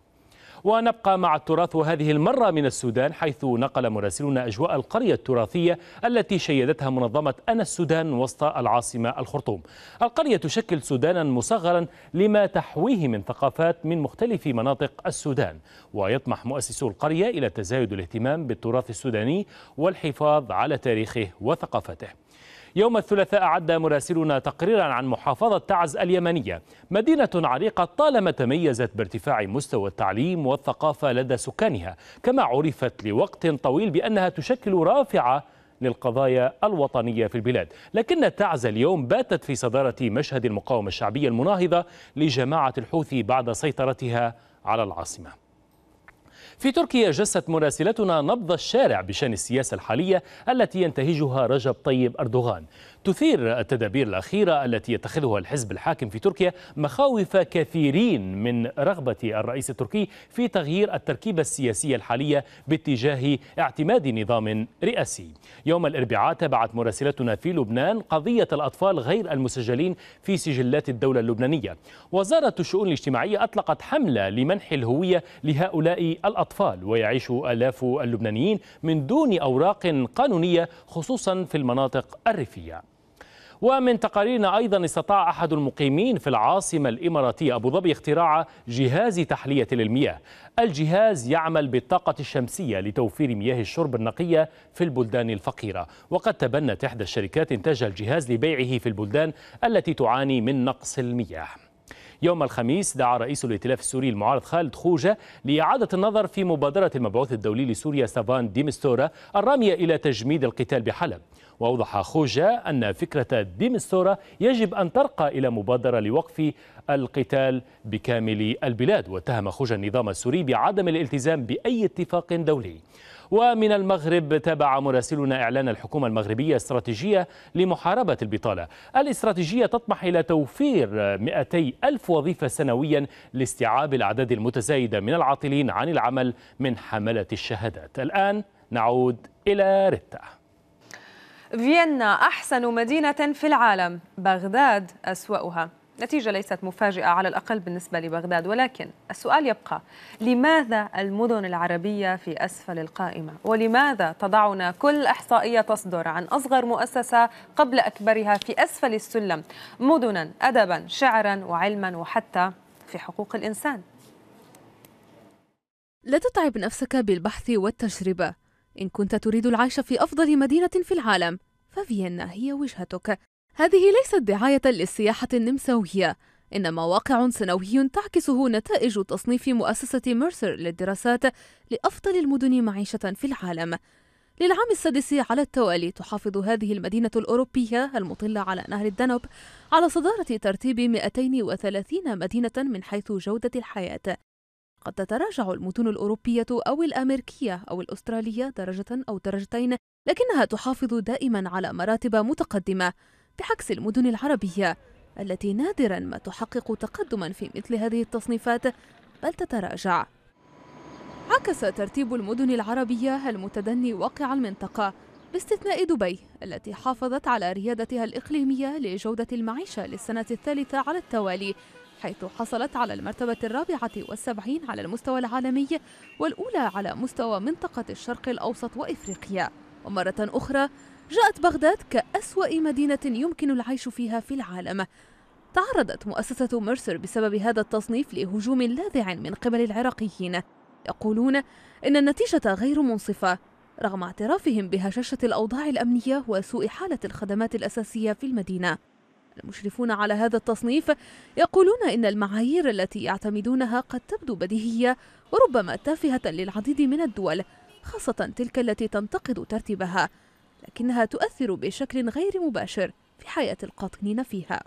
ونبقى مع التراث وهذه المرة من السودان حيث نقل مراسلنا أجواء القرية التراثية التي شيدتها منظمة أنا السودان وسط العاصمة الخرطوم القرية تشكل سودانا مصغرا لما تحويه من ثقافات من مختلف مناطق السودان ويطمح مؤسسو القرية إلى تزايد الاهتمام بالتراث السوداني والحفاظ على تاريخه وثقافته يوم الثلاثاء أعد مراسلنا تقريرا عن محافظة تعز اليمنية مدينة عريقة طالما تميزت بارتفاع مستوى التعليم والثقافة لدى سكانها كما عرفت لوقت طويل بأنها تشكل رافعة للقضايا الوطنية في البلاد لكن تعز اليوم باتت في صدارة مشهد المقاومة الشعبية المناهضة لجماعة الحوثي بعد سيطرتها على العاصمة في تركيا جست مراسلتنا نبض الشارع بشان السياسة الحالية التي ينتهجها رجب طيب أردوغان تثير التدابير الأخيرة التي يتخذها الحزب الحاكم في تركيا مخاوف كثيرين من رغبة الرئيس التركي في تغيير التركيبة السياسية الحالية باتجاه اعتماد نظام رئاسي يوم الأربعاء تابعت مراسلتنا في لبنان قضية الأطفال غير المسجلين في سجلات الدولة اللبنانية وزارة الشؤون الاجتماعية أطلقت حملة لمنح الهوية لهؤلاء الأطفال ويعيش آلاف اللبنانيين من دون أوراق قانونية خصوصا في المناطق الريفية ومن تقاريرنا أيضا استطاع أحد المقيمين في العاصمة الإماراتية أبو ظبي اختراع جهاز تحلية للمياه الجهاز يعمل بالطاقة الشمسية لتوفير مياه الشرب النقية في البلدان الفقيرة وقد تبنت إحدى الشركات إنتاج الجهاز لبيعه في البلدان التي تعاني من نقص المياه يوم الخميس دعا رئيس الائتلاف السوري المعارض خالد خوجة لإعادة النظر في مبادرة المبعوث الدولي لسوريا سافان ديمستورا الرامية إلى تجميد القتال بحلب وأوضح خوجة أن فكرة ديمستورا يجب أن ترقى إلى مبادرة لوقف القتال بكامل البلاد واتهم خوجة النظام السوري بعدم الالتزام بأي اتفاق دولي ومن المغرب تابع مراسلنا إعلان الحكومة المغربية استراتيجية لمحاربة البطالة الاستراتيجية تطمح إلى توفير 200 ألف وظيفة سنويا لاستيعاب الأعداد المتزايدة من العاطلين عن العمل من حملة الشهادات الآن نعود إلى ريتا
فيينا أحسن مدينة في العالم بغداد أسوأها نتيجة ليست مفاجئة على الأقل بالنسبة لبغداد ولكن السؤال يبقى لماذا المدن العربية في أسفل القائمة ولماذا تضعنا كل إحصائية تصدر عن أصغر مؤسسة قبل أكبرها في أسفل السلم مدنا أدبا شعرا وعلما وحتى
في حقوق الإنسان لا تتعب نفسك بالبحث والتجربة إن كنت تريد العيش في أفضل مدينة في العالم ففيينا هي وجهتك هذه ليست دعاية للسياحة النمساوية إنما واقع سنوي تعكسه نتائج تصنيف مؤسسة ميرسر للدراسات لأفضل المدن معيشة في العالم للعام السادس على التوالي تحافظ هذه المدينة الأوروبية المطلة على نهر الدانوب على صدارة ترتيب 230 مدينة من حيث جودة الحياة قد تتراجع المتون الأوروبية أو الأمريكية أو الأسترالية درجة أو درجتين لكنها تحافظ دائما على مراتب متقدمة بعكس المدن العربية التي نادرا ما تحقق تقدما في مثل هذه التصنيفات بل تتراجع عكس ترتيب المدن العربية المتدني واقع المنطقة باستثناء دبي التي حافظت على ريادتها الإقليمية لجودة المعيشة للسنة الثالثة على التوالي حيث حصلت على المرتبة الرابعة والسبعين على المستوى العالمي والأولى على مستوى منطقة الشرق الأوسط وإفريقيا ومرة أخرى جاءت بغداد كأسوأ مدينة يمكن العيش فيها في العالم تعرضت مؤسسة مرسر بسبب هذا التصنيف لهجوم لاذع من قبل العراقيين يقولون إن النتيجة غير منصفة رغم اعترافهم بهشاشة الأوضاع الأمنية وسوء حالة الخدمات الأساسية في المدينة المشرفون على هذا التصنيف يقولون إن المعايير التي يعتمدونها قد تبدو بديهية وربما تافهة للعديد من الدول خاصة تلك التي تنتقد ترتيبها لكنها تؤثر بشكل غير مباشر في حياة القاطنين فيها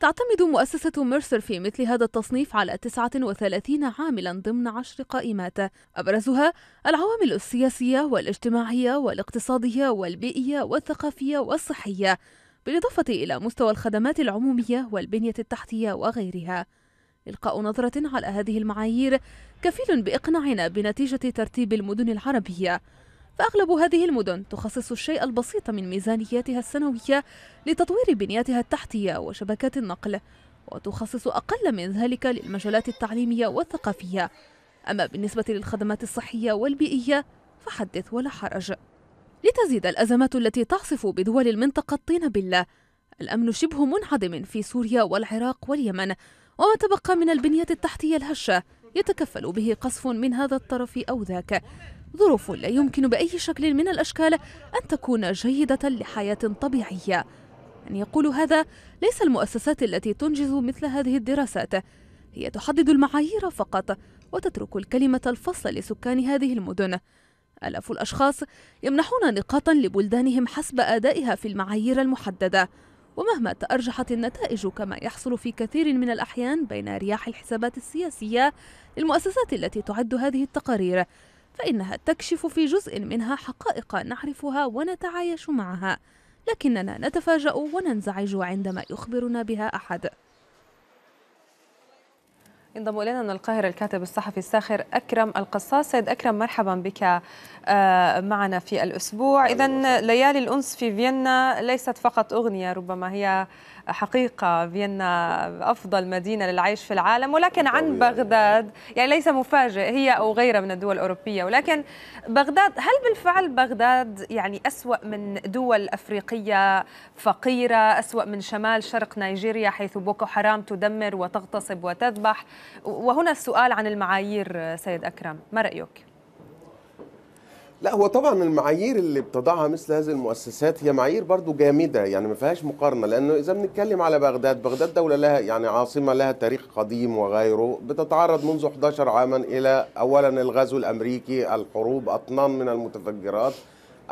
تعتمد مؤسسة ميرسر في مثل هذا التصنيف على 39 عاملا ضمن عشر قائمات أبرزها العوامل السياسية والاجتماعية والاقتصادية والبيئية والثقافية والصحية بالإضافة إلى مستوى الخدمات العمومية والبنية التحتية وغيرها إلقاء نظرة على هذه المعايير كفيل بإقناعنا بنتيجة ترتيب المدن العربية فأغلب هذه المدن تخصص الشيء البسيط من ميزانياتها السنوية لتطوير بنياتها التحتية وشبكات النقل وتخصص أقل من ذلك للمجالات التعليمية والثقافية أما بالنسبة للخدمات الصحية والبيئية فحدث ولا حرج لتزيد الأزمات التي تعصف بدول المنطقة طين بلة الأمن شبه منعدم في سوريا والعراق واليمن وما تبقى من البنية التحتية الهشة يتكفل به قصف من هذا الطرف أو ذاك ظروف لا يمكن بأي شكل من الأشكال أن تكون جيدة لحياة طبيعية أن يقول هذا ليس المؤسسات التي تنجز مثل هذه الدراسات هي تحدد المعايير فقط وتترك الكلمة الفصل لسكان هذه المدن آلاف الأشخاص يمنحون نقاطا لبلدانهم حسب أدائها في المعايير المحددة ومهما تأرجحت النتائج كما يحصل في كثير من الأحيان بين رياح الحسابات السياسية للمؤسسات التي تعد هذه التقارير فإنها تكشف في جزء منها حقائق نعرفها ونتعايش معها لكننا نتفاجأ وننزعج عندما يخبرنا بها أحد
ينضم الينا من القاهره الكاتب الصحفي الساخر اكرم القصاص سيد اكرم مرحبا بك آه، معنا في الاسبوع اذا ليالي الانس في فيينا ليست فقط اغنيه ربما هي حقيقة فيينا أفضل مدينة للعيش في العالم ولكن عن بغداد يعني ليس مفاجئ هي أو غيرها من الدول الأوروبية ولكن بغداد هل بالفعل بغداد يعني أسوأ من دول أفريقية فقيرة أسوأ من شمال شرق نيجيريا حيث بوكو حرام تدمر وتغتصب وتذبح وهنا السؤال عن المعايير سيد أكرم ما رأيك؟
لا هو طبعا المعايير اللي بتضعها مثل هذه المؤسسات هي معايير برضو جامده يعني ما فيهاش مقارنه لانه اذا بنتكلم على بغداد بغداد دوله لها يعني عاصمه لها تاريخ قديم وغيره بتتعرض منذ 11 عاما الى اولا الغزو الامريكي الحروب اطنان من المتفجرات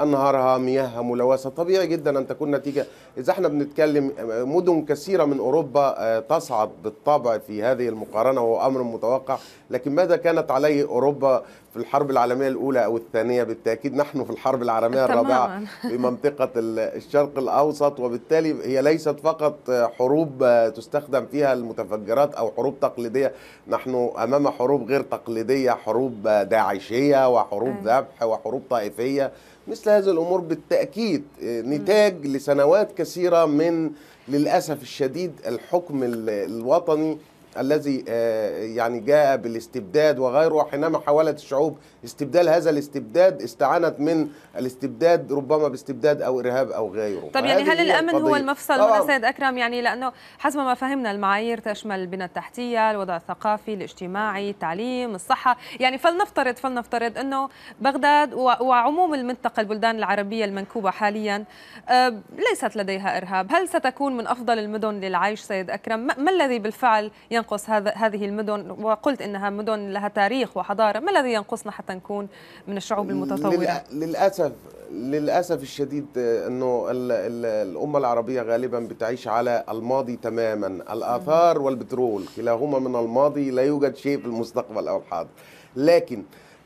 انهارها مياهها ملوثه طبيعي جدا ان تكون نتيجه اذا احنا بنتكلم مدن كثيره من اوروبا آه، تصعد بالطبع في هذه المقارنه وهو امر متوقع لكن ماذا كانت عليه اوروبا في الحرب العالميه الاولى او الثانيه بالتاكيد نحن في الحرب العالميه الرابعه في منطقه الشرق الاوسط وبالتالي هي ليست فقط آه، حروب آه، تستخدم فيها المتفجرات او حروب تقليديه نحن امام حروب غير تقليديه حروب داعشيه وحروب ذبح وحروب طائفيه مثل هذه الامور بالتاكيد آه، نتاج لسنوات كثيره من للاسف الشديد الحكم الوطني الذي آه، يعني جاء بالاستبداد وغيره حينما حاولت الشعوب استبدال هذا الاستبداد استعانت من الاستبداد ربما باستبداد او ارهاب او غيره طب يعني هل الامن هو المفصل هنا آه.
سيد اكرم يعني لانه حسب ما فهمنا المعايير تشمل البنى التحتيه الوضع الثقافي الاجتماعي التعليم الصحه يعني فلنفترض فلنفترض انه بغداد وعموم المنطقه البلدان العربيه المنكوبه حاليا آه، ليست لديها ارهاب هل ستكون من افضل المدن للعيش سيد اكرم ما الذي بالفعل ينفع ينقص هذا هذه المدن وقلت انها مدن لها تاريخ وحضاره ما الذي ينقصنا حتى نكون من الشعوب المتطوره
للاسف للاسف الشديد آه، انه الامه العربيه غالبا بتعيش على الماضي تماما الاثار والبترول كلاهما من الماضي لا يوجد شيء في المستقبل او الحاضر لكن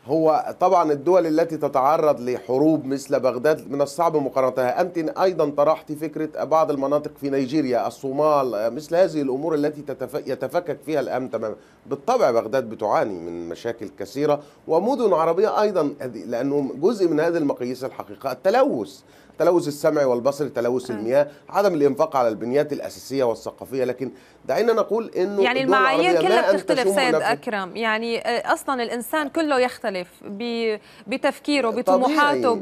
هو طبعا الدول التي تتعرض لحروب مثل بغداد من الصعب مقارنتها أنت أيضا طرحت فكرة بعض المناطق في نيجيريا الصومال مثل هذه الأمور التي يتفكك فيها الأمن تماما بالطبع بغداد بتعاني من مشاكل كثيرة ومدن عربية أيضا لأنه جزء من هذه المقاييس الحقيقة التلوث تلوث السمع والبصر تلوث آه. المياه عدم الانفاق على البنيات الاساسيه والثقافيه لكن دعينا نقول انه يعني المعايير كلها بتختلف سيد
اكرم يعني آه، اصلا الانسان كله يختلف بتفكيره بطموحاته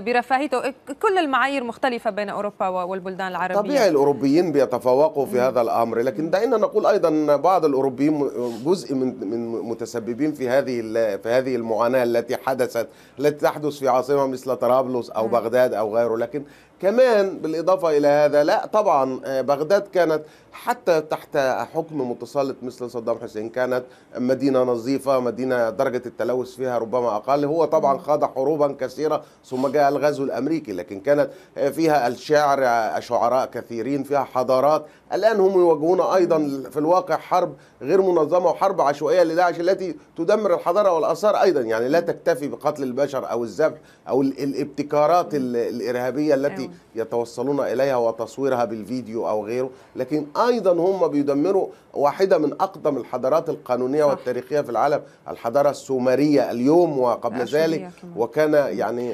برفاهيته كل المعايير مختلفه بين اوروبا والبلدان العربيه طبيعي
الاوروبيين بيتفوقوا في هذا الامر لكن دعينا نقول ايضا بعض الاوروبيين جزء من من متسببين في هذه في هذه المعاناه التي حدثت التي تحدث في عاصمه مثل طرابلس او بغداد او غيره que... كمان بالإضافة إلى هذا لا طبعا آه، بغداد كانت حتى تحت حكم متسلط مثل صدام حسين كانت مدينة نظيفة مدينة درجة التلوث فيها ربما أقل هو طبعا خاض حروبا كثيرة ثم جاء الغزو الأمريكي لكن كانت آه، فيها الشعر آه، شعراء كثيرين فيها حضارات الآن هم يواجهون أيضا في الواقع حرب غير منظمة وحرب عشوائية لداعش التي تدمر الحضارة والآثار أيضا يعني لا تكتفي بقتل البشر أو الذبح أو الابتكارات الإرهابية التي أيوة. يتوصلون إليها وتصويرها بالفيديو أو غيره لكن أيضا هم بيدمروا واحدة من أقدم الحضارات القانونية والتاريخية في العالم الحضارة السومرية اليوم وقبل ذلك وكان يعني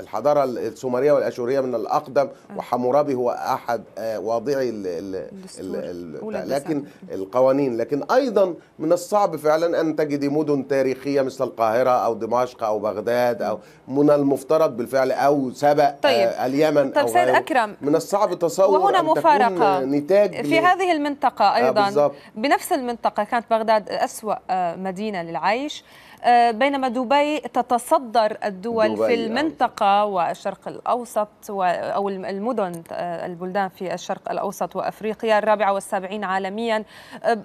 الحضارة السومرية والأشورية من الأقدم أه. وحمورابي هو أحد آه، واضعي لكن القوانين لكن أيضا من الصعب فعلا أن تجدي مدن تاريخية مثل القاهرة أو دمشق أو بغداد أو من المفترض بالفعل أو سبأ طيب. آه، اليمن طيب أو سيد أكرم من الصعب تصور وهنا أن مفارقة تكون نتاج في هذه
المنطقة آه، أيضا آه بنفس المنطقة كانت بغداد أسوأ آه، مدينة للعيش آه، بينما دبي تتصدر الدول دبي في المنطقة يعني. والشرق الأوسط أو المدن البلدان في الشرق الأوسط وأفريقيا الرابعة والسابعين عالميا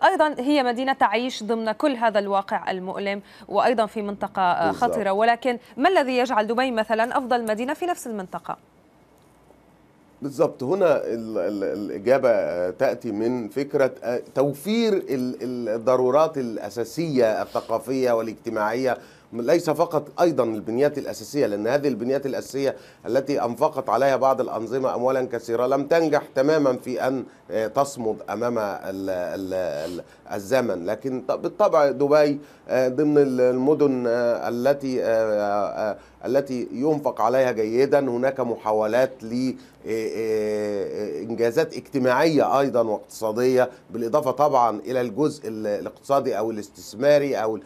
أيضا هي مدينة تعيش ضمن كل هذا الواقع المؤلم وأيضا في منطقة خطرة ولكن ما الذي يجعل دبي مثلا أفضل مدينة في نفس المنطقة؟
بالظبط هنا الإجابة تأتي من فكرة آه، توفير الضرورات الأساسية الثقافية والاجتماعية ليس فقط أيضا البنيات الأساسية لأن هذه البنيات الأساسية التي أنفقت عليها بعض الأنظمة أموالا كثيرة لم تنجح تماما في أن آه، تصمد أمام الزمن لكن بالطبع دبي آه، ضمن المدن التي التي ينفق عليها جيدا هناك محاولات ل إيه، إيه، إيه، انجازات اجتماعيه ايضا واقتصاديه بالاضافه طبعا الى الجزء الاقتصادي او الاستثماري او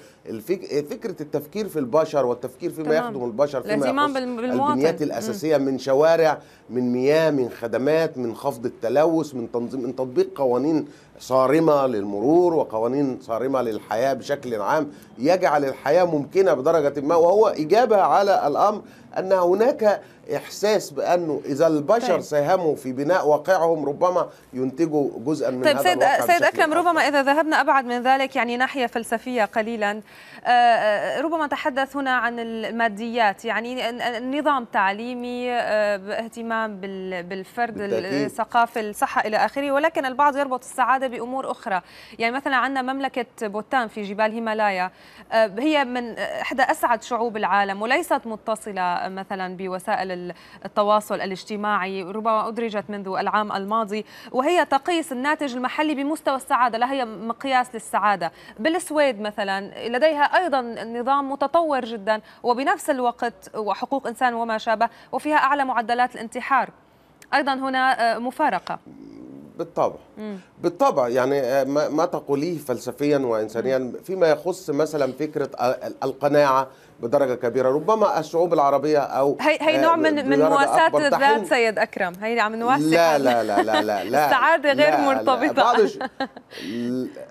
فكره التفكير في البشر والتفكير فيما يخدم البشر فيما البنيات الاساسيه من شوارع من مياه من خدمات من خفض التلوث من تنظيم من تطبيق قوانين صارمة للمرور وقوانين صارمة للحياة بشكل عام يجعل الحياة ممكنة بدرجة ما وهو إجابة على الأمر أن هناك إحساس بأنه إذا البشر طيب. ساهموا في بناء واقعهم ربما ينتجوا جزءا من طيب هذا سيد الواقع سيد أكرم
ربما إذا ذهبنا أبعد من ذلك يعني ناحية فلسفية قليلا آه، آه، ربما نتحدث هنا عن الماديات يعني نظام تعليمي آه، اهتمام بالفرد بالتأكيد. الثقافة الصحة إلى آخره ولكن البعض يربط السعادة بامور اخرى يعني مثلا عندنا مملكه بوتان في جبال هيمالايا آه، هي من احدى اسعد شعوب العالم وليست متصله مثلا بوسائل التواصل الاجتماعي ربما ادرجت منذ العام الماضي وهي تقيس الناتج المحلي بمستوى السعاده لها هي مقياس للسعاده بالسويد مثلا لديها ايضا نظام متطور جدا وبنفس الوقت وحقوق انسان وما شابه وفيها اعلى معدلات الانتحار ايضا هنا آه، مفارقه
بالطبع مم. بالطبع يعني آه، ما تقوليه فلسفيا وانسانيا فيما يخص مثلا فكره آه، القناعه بدرجه كبيره ربما الشعوب العربيه او هي هي آه، نوع من من مواساه الذات
سيد اكرم هي عم نواسي لا لا لا لا لا, لا السعاده غير لا مرتبطه
لا,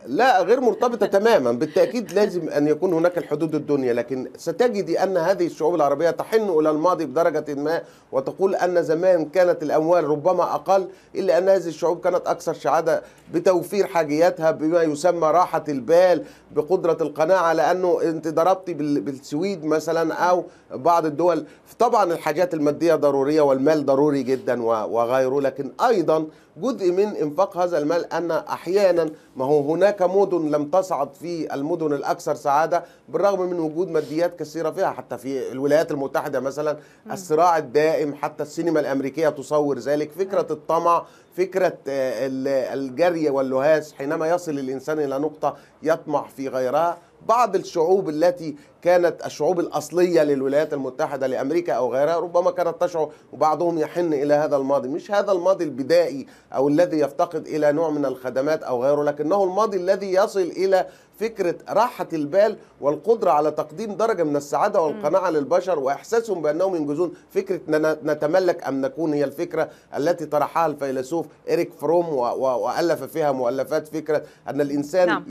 لا غير مرتبطه تماما بالتاكيد لازم ان يكون هناك الحدود الدنيا لكن ستجدي ان هذه الشعوب العربيه تحن الى الماضي بدرجه ما وتقول ان زمان كانت الاموال ربما اقل الا ان هذه الشعوب كانت اكثر سعاده بتوفير حاجياتها بما يسمى راحه البال بقدره القناعه لانه انت ضربتي بالسويد السويد مثلا او بعض الدول طبعا الحاجات الماديه ضروريه والمال ضروري جدا وغيره لكن ايضا جزء من انفاق هذا المال ان احيانا ما هو هناك مدن لم تصعد في المدن الاكثر سعاده بالرغم من وجود ماديات كثيره فيها حتى في الولايات المتحده مثلا الصراع الدائم حتى السينما الامريكيه تصور ذلك فكره الطمع فكرة آه، الجري واللهاس حينما يصل الإنسان إلى نقطة يطمع في غيرها بعض الشعوب التي كانت الشعوب الأصلية للولايات المتحدة لأمريكا أو غيرها ربما كانت تشعر وبعضهم يحن إلى هذا الماضي مش هذا الماضي البدائي أو الذي يفتقد إلى نوع من الخدمات أو غيره لكنه الماضي الذي يصل إلى فكره راحه البال والقدره على تقديم درجه من السعاده والقناعه م. للبشر واحساسهم بانهم ينجزون فكره نتملك ام نكون هي الفكره التي طرحها الفيلسوف إريك فروم والف فيها مؤلفات فكره ان الانسان نعم.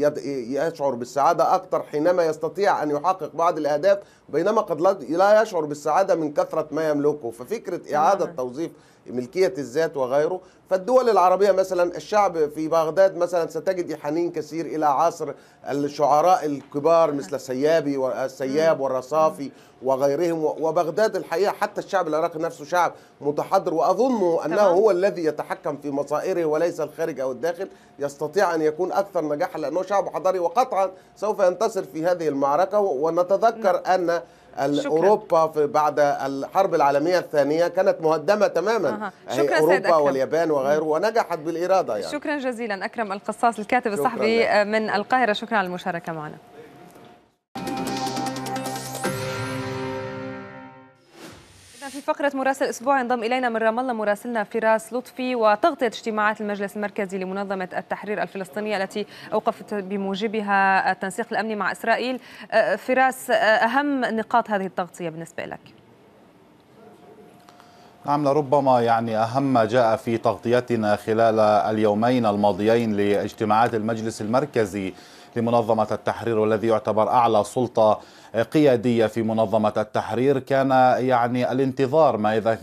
يشعر بالسعاده اكثر حينما يستطيع ان يحقق بعض الاهداف بينما قد لا يشعر بالسعاده من كثره ما يملكه ففكره اعاده نعم. توظيف ملكية الذات وغيره فالدول العربية مثلا الشعب في بغداد مثلا ستجد حنين كثير إلى عصر الشعراء الكبار مثل السيابي والسياب والرصافي وغيرهم وبغداد الحقيقة حتى الشعب العراقي نفسه شعب متحضر وأظن أنه هو الذي يتحكم في مصائره وليس الخارج أو الداخل يستطيع أن يكون أكثر نجاحا لأنه شعب حضاري وقطعا سوف ينتصر في هذه المعركة ونتذكر أن أوروبا في بعد الحرب العالمية الثانية كانت مهدمة تماما أه. شكرا أوروبا أكرم. واليابان وغيره ونجحت بالإرادة يعني. شكرا
جزيلا أكرم القصاص الكاتب الصحفي من القاهرة شكرا على المشاركة معنا في فقرة مراسل أسبوع ينضم إلينا من رام الله مراسلنا فراس لطفي وتغطية اجتماعات المجلس المركزي لمنظمة التحرير الفلسطينية التي أوقفت بموجبها التنسيق الأمني مع إسرائيل أه، فراس أه، أهم نقاط هذه التغطية بالنسبة لك
نعم لربما يعني أهم ما جاء في تغطيتنا خلال اليومين الماضيين لاجتماعات المجلس المركزي لمنظمة التحرير والذي يعتبر أعلى سلطة قيادية في منظمة التحرير كان يعني الانتظار ما إذا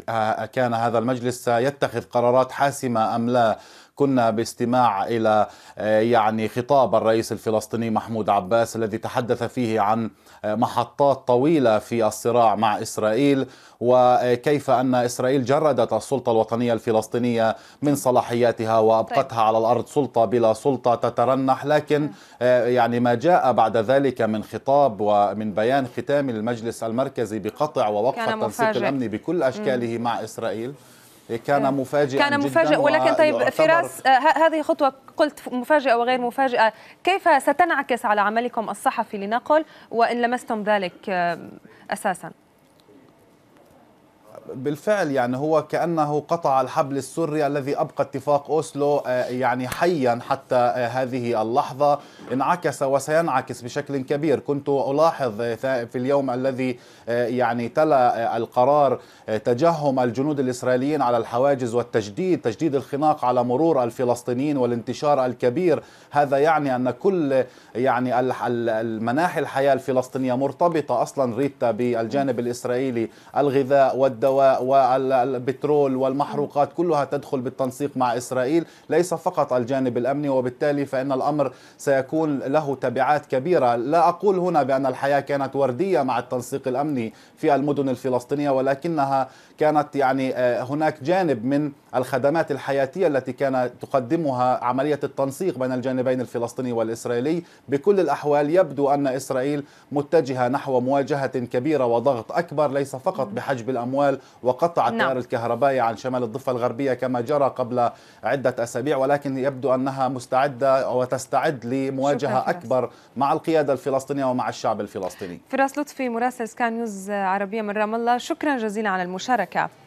كان هذا المجلس سيتخذ قرارات حاسمة أم لا كنا باستماع إلى يعني خطاب الرئيس الفلسطيني محمود عباس الذي تحدث فيه عن محطات طويلة في الصراع مع إسرائيل وكيف أن إسرائيل جردت السلطة الوطنية الفلسطينية من صلاحياتها وأبقتها طيب. على الأرض سلطة بلا سلطة تترنح لكن آه، يعني ما جاء بعد ذلك من خطاب ومن بيان ختام المجلس المركزي بقطع ووقف التنسيق الأمني بكل أشكاله مع إسرائيل كان آه، مفاجئا كان مفاجئ ولكن طيب فراس
آه، هذه خطوه قلت مفاجئه وغير مفاجئه كيف ستنعكس على عملكم الصحفي لنقل وان لمستم ذلك آه، اساسا
بالفعل يعني هو كأنه قطع الحبل السري الذي أبقى اتفاق أوسلو آه، يعني حيا حتى آه، هذه اللحظة انعكس وسينعكس بشكل كبير كنت ألاحظ آه، في اليوم الذي يعني تلا القرار تجهم الجنود الإسرائيليين على الحواجز والتجديد تجديد الخناق على مرور الفلسطينيين والانتشار الكبير هذا يعني أن كل يعني المناحي الحياة الفلسطينية مرتبطة أصلا ريتا بالجانب الإسرائيلي الغذاء والدواء والبترول والمحروقات كلها تدخل بالتنسيق مع إسرائيل ليس فقط الجانب الأمني وبالتالي فإن الأمر سيكون له تبعات كبيرة لا أقول هنا بأن الحياة كانت وردية مع التنسيق الأمني في المدن الفلسطينية ولكنها كانت يعني آه، هناك جانب من الخدمات الحياتية التي كانت تقدمها عملية التنسيق بين الجانبين الفلسطيني والإسرائيلي بكل الأحوال يبدو أن إسرائيل متجهة نحو مواجهة كبيرة وضغط أكبر ليس فقط بحجب الأموال وقطع نعم. التيار الكهربائي عن شمال الضفة الغربية كما جرى قبل عدة أسابيع ولكن يبدو أنها مستعدة وتستعد لمواجهة أكبر مع القيادة الفلسطينية ومع الشعب الفلسطيني
فراس لطفي مراسل سكان نيوز عربية من رام الله شكرا جزيلا على المشاركة Rebecca.